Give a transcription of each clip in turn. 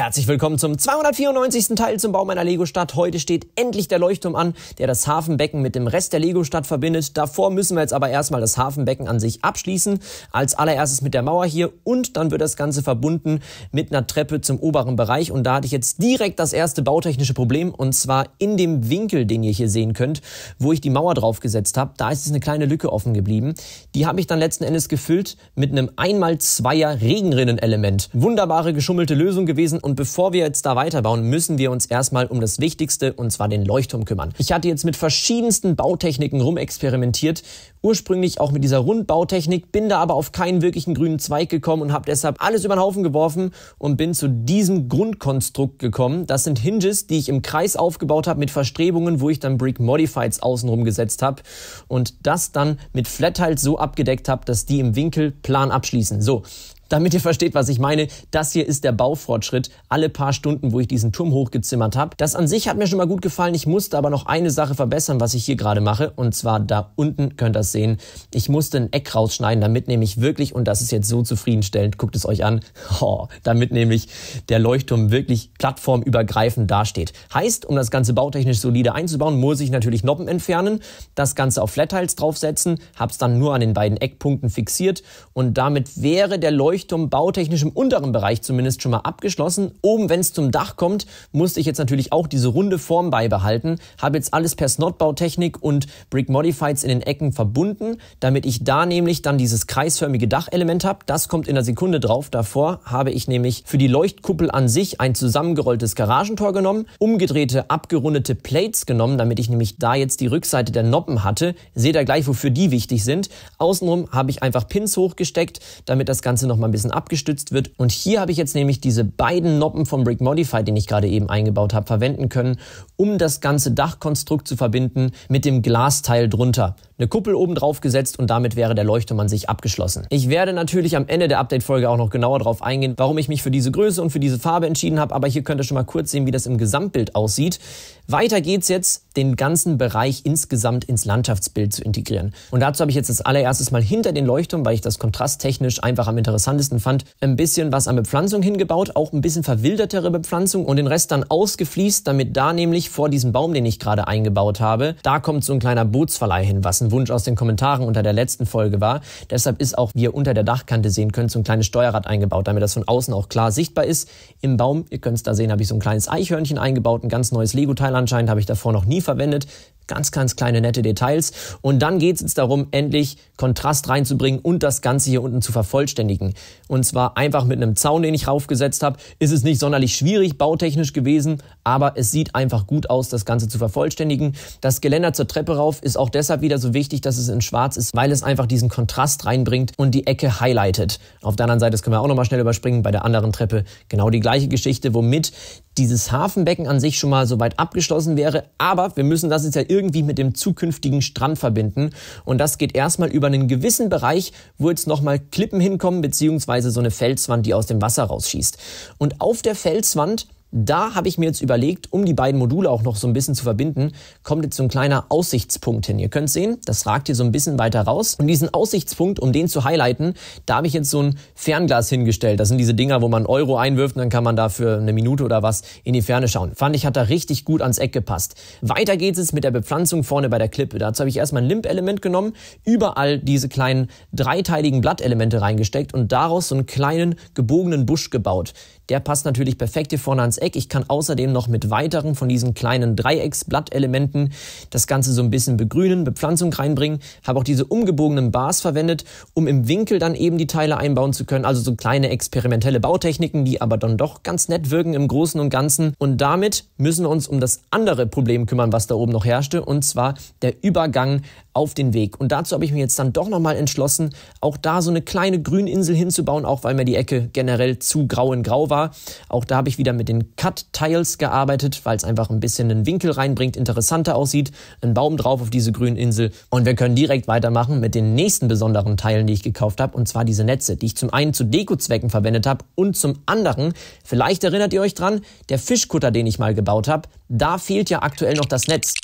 Herzlich willkommen zum 294. Teil zum Bau meiner Lego-Stadt. Heute steht endlich der Leuchtturm an, der das Hafenbecken mit dem Rest der Lego-Stadt verbindet. Davor müssen wir jetzt aber erstmal das Hafenbecken an sich abschließen. Als allererstes mit der Mauer hier und dann wird das Ganze verbunden mit einer Treppe zum oberen Bereich. Und da hatte ich jetzt direkt das erste bautechnische Problem und zwar in dem Winkel, den ihr hier sehen könnt, wo ich die Mauer draufgesetzt habe. Da ist jetzt eine kleine Lücke offen geblieben. Die habe ich dann letzten Endes gefüllt mit einem 1x2er Regenrinnenelement. Wunderbare geschummelte Lösung gewesen und und bevor wir jetzt da weiterbauen, müssen wir uns erstmal um das Wichtigste, und zwar den Leuchtturm kümmern. Ich hatte jetzt mit verschiedensten Bautechniken rumexperimentiert, ursprünglich auch mit dieser Rundbautechnik, bin da aber auf keinen wirklichen grünen Zweig gekommen und habe deshalb alles über den Haufen geworfen und bin zu diesem Grundkonstrukt gekommen. Das sind Hinges, die ich im Kreis aufgebaut habe mit Verstrebungen, wo ich dann Brick Modifieds außenrum gesetzt habe und das dann mit Flat halt so abgedeckt habe, dass die im Winkel plan abschließen. So, damit ihr versteht, was ich meine, das hier ist der Baufortschritt alle paar Stunden, wo ich diesen Turm hochgezimmert habe. Das an sich hat mir schon mal gut gefallen. Ich musste aber noch eine Sache verbessern, was ich hier gerade mache. Und zwar da unten könnt ihr es sehen. Ich musste ein Eck rausschneiden, damit nämlich wirklich, und das ist jetzt so zufriedenstellend, guckt es euch an, oh, damit nämlich der Leuchtturm wirklich plattformübergreifend dasteht. Heißt, um das Ganze bautechnisch solide einzubauen, muss ich natürlich Noppen entfernen, das Ganze auf Flattiles draufsetzen, hab's dann nur an den beiden Eckpunkten fixiert und damit wäre der Leuchtturm Leuchtturm bautechnisch im unteren Bereich zumindest schon mal abgeschlossen. Oben, wenn es zum Dach kommt, musste ich jetzt natürlich auch diese runde Form beibehalten. Habe jetzt alles per Snotbautechnik und Brick Modifieds in den Ecken verbunden, damit ich da nämlich dann dieses kreisförmige Dachelement habe. Das kommt in der Sekunde drauf. Davor habe ich nämlich für die Leuchtkuppel an sich ein zusammengerolltes Garagentor genommen, umgedrehte, abgerundete Plates genommen, damit ich nämlich da jetzt die Rückseite der Noppen hatte. Seht ihr gleich, wofür die wichtig sind. Außenrum habe ich einfach Pins hochgesteckt, damit das Ganze nochmal ein bisschen abgestützt wird. Und hier habe ich jetzt nämlich diese beiden Noppen vom Brick Modify, den ich gerade eben eingebaut habe, verwenden können, um das ganze Dachkonstrukt zu verbinden mit dem Glasteil drunter eine Kuppel oben drauf gesetzt und damit wäre der Leuchtturm an sich abgeschlossen. Ich werde natürlich am Ende der Update-Folge auch noch genauer darauf eingehen, warum ich mich für diese Größe und für diese Farbe entschieden habe, aber hier könnt ihr schon mal kurz sehen, wie das im Gesamtbild aussieht. Weiter geht's jetzt, den ganzen Bereich insgesamt ins Landschaftsbild zu integrieren. Und dazu habe ich jetzt als allererstes mal hinter den Leuchtturm, weil ich das kontrasttechnisch einfach am interessantesten fand, ein bisschen was an Bepflanzung hingebaut, auch ein bisschen verwildertere Bepflanzung und den Rest dann ausgefließt, damit da nämlich vor diesem Baum, den ich gerade eingebaut habe, da kommt so ein kleiner Bootsverleih hin, was ein ein Wunsch aus den Kommentaren unter der letzten Folge war. Deshalb ist auch, wie ihr unter der Dachkante sehen könnt, so ein kleines Steuerrad eingebaut, damit das von außen auch klar sichtbar ist. Im Baum, ihr könnt es da sehen, habe ich so ein kleines Eichhörnchen eingebaut, ein ganz neues Lego-Teil anscheinend, habe ich davor noch nie verwendet. Ganz, ganz kleine nette Details. Und dann geht es jetzt darum, endlich Kontrast reinzubringen und das Ganze hier unten zu vervollständigen. Und zwar einfach mit einem Zaun, den ich raufgesetzt habe. Ist es nicht sonderlich schwierig, bautechnisch gewesen, aber es sieht einfach gut aus, das Ganze zu vervollständigen. Das Geländer zur Treppe rauf ist auch deshalb wieder so wichtig, dass es in schwarz ist, weil es einfach diesen Kontrast reinbringt und die Ecke highlightet. Auf der anderen Seite, das können wir auch nochmal schnell überspringen, bei der anderen Treppe genau die gleiche Geschichte, womit dieses Hafenbecken an sich schon mal so weit abgeschlossen wäre. Aber wir müssen das jetzt ja irgendwie mit dem zukünftigen Strand verbinden. Und das geht erstmal über einen gewissen Bereich, wo jetzt nochmal Klippen hinkommen, beziehungsweise so eine Felswand, die aus dem Wasser rausschießt. Und auf der Felswand da habe ich mir jetzt überlegt, um die beiden Module auch noch so ein bisschen zu verbinden, kommt jetzt so ein kleiner Aussichtspunkt hin. Ihr könnt sehen, das ragt hier so ein bisschen weiter raus. Und diesen Aussichtspunkt, um den zu highlighten, da habe ich jetzt so ein Fernglas hingestellt. Das sind diese Dinger, wo man Euro einwirft und dann kann man da für eine Minute oder was in die Ferne schauen. Fand ich, hat da richtig gut ans Eck gepasst. Weiter geht's jetzt mit der Bepflanzung vorne bei der Klippe. Dazu habe ich erstmal ein Limp-Element genommen, überall diese kleinen dreiteiligen Blattelemente reingesteckt und daraus so einen kleinen gebogenen Busch gebaut. Der passt natürlich perfekt hier vorne ans Eck. Ich kann außerdem noch mit weiteren von diesen kleinen Dreiecksblattelementen das Ganze so ein bisschen begrünen, Bepflanzung reinbringen. Habe auch diese umgebogenen Bars verwendet, um im Winkel dann eben die Teile einbauen zu können. Also so kleine experimentelle Bautechniken, die aber dann doch ganz nett wirken im Großen und Ganzen. Und damit müssen wir uns um das andere Problem kümmern, was da oben noch herrschte, und zwar der Übergang auf den Weg. Und dazu habe ich mich jetzt dann doch nochmal entschlossen, auch da so eine kleine Grüninsel hinzubauen, auch weil mir die Ecke generell zu grau in grau war. Auch da habe ich wieder mit den Cut-Tiles gearbeitet, weil es einfach ein bisschen einen Winkel reinbringt, interessanter aussieht. Ein Baum drauf auf diese grünen Insel. Und wir können direkt weitermachen mit den nächsten besonderen Teilen, die ich gekauft habe, und zwar diese Netze, die ich zum einen zu Dekozwecken verwendet habe und zum anderen, vielleicht erinnert ihr euch dran, der Fischkutter, den ich mal gebaut habe, da fehlt ja aktuell noch das Netz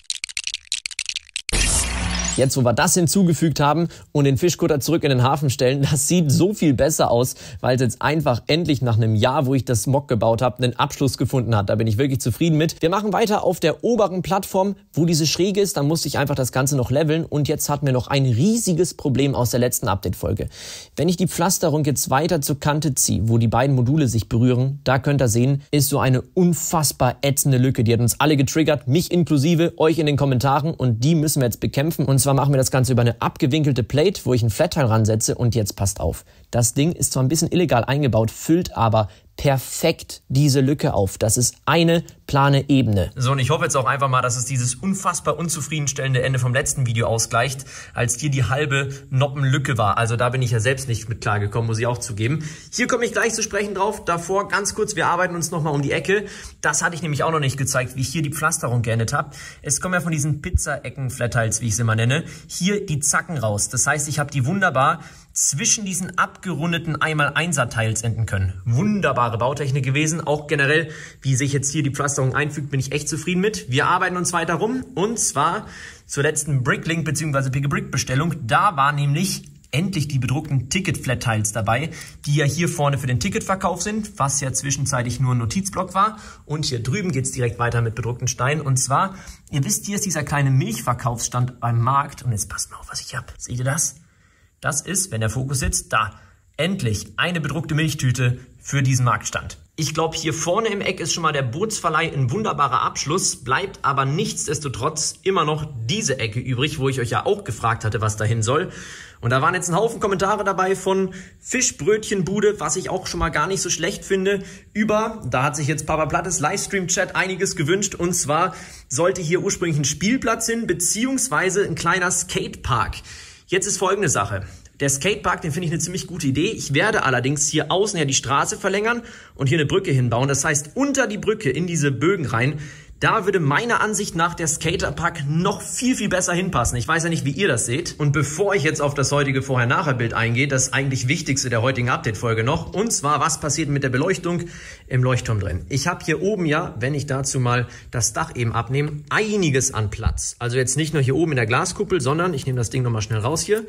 jetzt wo wir das hinzugefügt haben und den Fischkutter zurück in den Hafen stellen, das sieht so viel besser aus, weil es jetzt einfach endlich nach einem Jahr, wo ich das Mock gebaut habe, einen Abschluss gefunden hat. Da bin ich wirklich zufrieden mit. Wir machen weiter auf der oberen Plattform, wo diese schräge ist, Da musste ich einfach das Ganze noch leveln und jetzt hatten wir noch ein riesiges Problem aus der letzten Update-Folge. Wenn ich die Pflasterung jetzt weiter zur Kante ziehe, wo die beiden Module sich berühren, da könnt ihr sehen, ist so eine unfassbar ätzende Lücke. Die hat uns alle getriggert, mich inklusive, euch in den Kommentaren und die müssen wir jetzt bekämpfen und zwar machen wir das Ganze über eine abgewinkelte Plate, wo ich einen Flatteil ransetze und jetzt passt auf. Das Ding ist zwar ein bisschen illegal eingebaut, füllt aber perfekt diese Lücke auf. Das ist eine plane Ebene. So, und ich hoffe jetzt auch einfach mal, dass es dieses unfassbar unzufriedenstellende Ende vom letzten Video ausgleicht, als hier die halbe Noppenlücke war. Also da bin ich ja selbst nicht mit klargekommen, muss ich auch zugeben. Hier komme ich gleich zu sprechen drauf. Davor ganz kurz, wir arbeiten uns nochmal um die Ecke. Das hatte ich nämlich auch noch nicht gezeigt, wie ich hier die Pflasterung geendet habe. Es kommen ja von diesen Pizza-Ecken-Flatheads, wie ich sie immer nenne, hier die Zacken raus. Das heißt, ich habe die wunderbar zwischen diesen abgerundeten einmal einser teils enden können. Wunderbare Bautechnik gewesen. Auch generell, wie sich jetzt hier die Pflasterung einfügt, bin ich echt zufrieden mit. Wir arbeiten uns weiter rum und zwar zur letzten Bricklink bzw. Pick Brick Bestellung. Da war nämlich endlich die bedruckten Ticket-Flat-Tiles dabei, die ja hier vorne für den Ticketverkauf sind, was ja zwischenzeitlich nur ein Notizblock war. Und hier drüben geht's direkt weiter mit bedruckten Steinen. Und zwar, ihr wisst, hier ist dieser kleine Milchverkaufsstand beim Markt. Und jetzt passt mal auf, was ich hab. Seht ihr das? Das ist, wenn der Fokus sitzt, da. Endlich eine bedruckte Milchtüte für diesen Marktstand. Ich glaube, hier vorne im Eck ist schon mal der Bootsverleih ein wunderbarer Abschluss, bleibt aber nichtsdestotrotz immer noch diese Ecke übrig, wo ich euch ja auch gefragt hatte, was dahin soll. Und da waren jetzt ein Haufen Kommentare dabei von Fischbrötchenbude, was ich auch schon mal gar nicht so schlecht finde, über, da hat sich jetzt Papa Plattes Livestream-Chat einiges gewünscht, und zwar sollte hier ursprünglich ein Spielplatz hin, beziehungsweise ein kleiner Skatepark. Jetzt ist folgende Sache. Der Skatepark, den finde ich eine ziemlich gute Idee. Ich werde allerdings hier außen ja die Straße verlängern und hier eine Brücke hinbauen. Das heißt, unter die Brücke in diese Bögen rein da würde meiner Ansicht nach der Skaterpark noch viel, viel besser hinpassen. Ich weiß ja nicht, wie ihr das seht. Und bevor ich jetzt auf das heutige Vorher-Nachher-Bild eingehe, das eigentlich wichtigste der heutigen Update-Folge noch, und zwar, was passiert mit der Beleuchtung im Leuchtturm drin. Ich habe hier oben ja, wenn ich dazu mal das Dach eben abnehme, einiges an Platz. Also jetzt nicht nur hier oben in der Glaskuppel, sondern, ich nehme das Ding nochmal schnell raus hier,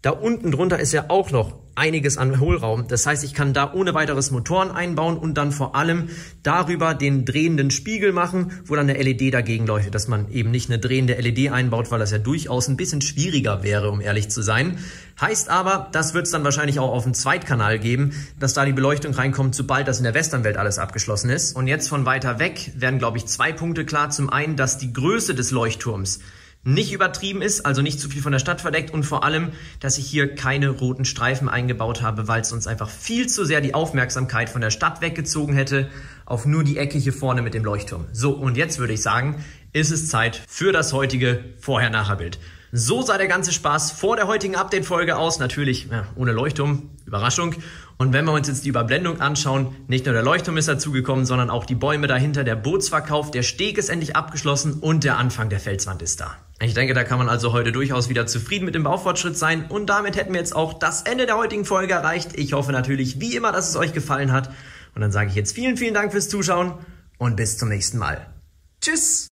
da unten drunter ist ja auch noch einiges an Hohlraum. Das heißt, ich kann da ohne weiteres Motoren einbauen und dann vor allem darüber den drehenden Spiegel machen, wo dann eine LED dagegen leuchtet, dass man eben nicht eine drehende LED einbaut, weil das ja durchaus ein bisschen schwieriger wäre, um ehrlich zu sein. Heißt aber, das wird es dann wahrscheinlich auch auf dem Zweitkanal geben, dass da die Beleuchtung reinkommt, sobald das in der Westernwelt alles abgeschlossen ist. Und jetzt von weiter weg werden, glaube ich, zwei Punkte klar. Zum einen, dass die Größe des Leuchtturms nicht übertrieben ist, also nicht zu viel von der Stadt verdeckt und vor allem, dass ich hier keine roten Streifen eingebaut habe, weil es uns einfach viel zu sehr die Aufmerksamkeit von der Stadt weggezogen hätte auf nur die Ecke hier vorne mit dem Leuchtturm. So, und jetzt würde ich sagen, ist es Zeit für das heutige Vorher-Nachher-Bild. So sah der ganze Spaß vor der heutigen Update-Folge aus, natürlich ja, ohne Leuchtturm, Überraschung. Und wenn wir uns jetzt die Überblendung anschauen, nicht nur der Leuchtturm ist dazugekommen, sondern auch die Bäume dahinter, der Bootsverkauf, der Steg ist endlich abgeschlossen und der Anfang der Felswand ist da. Ich denke, da kann man also heute durchaus wieder zufrieden mit dem Baufortschritt sein und damit hätten wir jetzt auch das Ende der heutigen Folge erreicht. Ich hoffe natürlich wie immer, dass es euch gefallen hat und dann sage ich jetzt vielen, vielen Dank fürs Zuschauen und bis zum nächsten Mal. Tschüss!